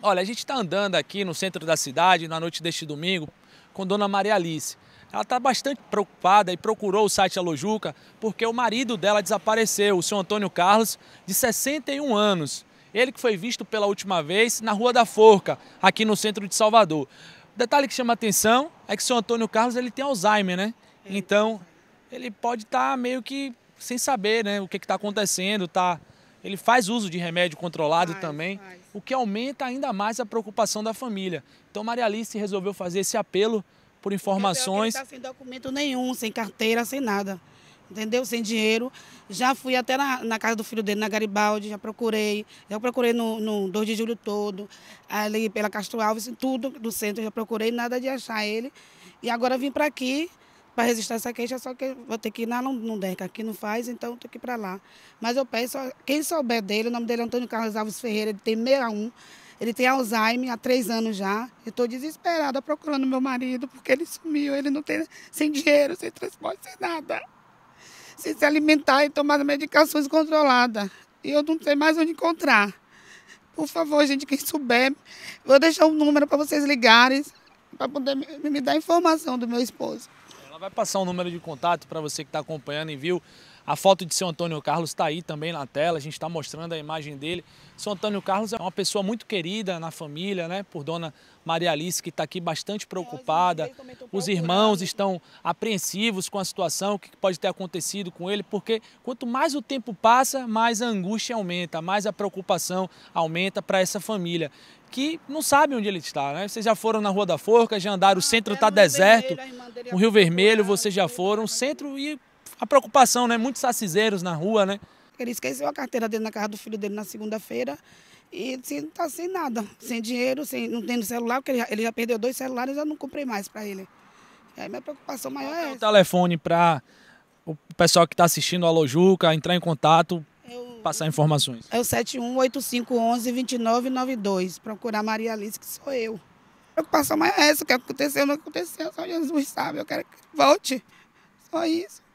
Olha, a gente está andando aqui no centro da cidade, na noite deste domingo, com Dona Maria Alice. Ela está bastante preocupada e procurou o site Alojuca porque o marido dela desapareceu, o senhor Antônio Carlos, de 61 anos. Ele que foi visto pela última vez na Rua da Forca, aqui no centro de Salvador. O detalhe que chama atenção é que o senhor Antônio Carlos ele tem Alzheimer, né? Então, ele pode estar tá meio que sem saber né, o que está acontecendo, está ele faz uso de remédio controlado faz, também, faz. o que aumenta ainda mais a preocupação da família. Então Maria Alice resolveu fazer esse apelo por informações. Ele está sem documento nenhum, sem carteira, sem nada. Entendeu? Sem dinheiro. Já fui até na, na casa do filho dele, na Garibaldi, já procurei. Já procurei no, no 2 de julho todo, ali pela Castro Alves, tudo do centro, já procurei, nada de achar ele. E agora vim para aqui para a essa queixa, só que vou ter que ir lá no, no DECA, aqui não faz, então tenho que ir para lá. Mas eu peço, quem souber dele, o nome dele é Antônio Carlos Alves Ferreira, ele tem 61, ele tem Alzheimer há três anos já. Eu estou desesperada procurando meu marido, porque ele sumiu, ele não tem sem dinheiro, sem transporte, sem nada. Sem se alimentar e tomar medicações controladas. E eu não sei mais onde encontrar. Por favor, gente, quem souber, vou deixar um número para vocês ligarem, para poder me, me dar informação do meu esposo vai passar um número de contato para você que está acompanhando e viu a foto de seu Antônio Carlos está aí também na tela, a gente está mostrando a imagem dele. Seu Antônio Carlos é uma pessoa muito querida na família, né? Por dona Maria Alice, que está aqui bastante preocupada. Os irmãos estão apreensivos com a situação, o que pode ter acontecido com ele, porque quanto mais o tempo passa, mais a angústia aumenta, mais a preocupação aumenta para essa família que não sabe onde ele está, né? Vocês já foram na Rua da Forca, já andaram, o ah, centro está é deserto, o Rio Vermelho, vocês já foram, o centro e a preocupação, né? Muitos sacizeiros na rua, né? Ele esqueceu a carteira dele na casa do filho dele na segunda-feira e está sem nada, sem dinheiro, sem, não tendo celular, porque ele já, ele já perdeu dois celulares e eu não comprei mais para ele. E aí minha preocupação maior é. é o essa. telefone para o pessoal que está assistindo a Lojuca entrar em contato, eu, é passar informações. É o 7185112992. Procurar Maria Alice, que sou eu. A preocupação maior é essa, o que aconteceu, não aconteceu, só Jesus sabe, eu quero que volte. Só isso.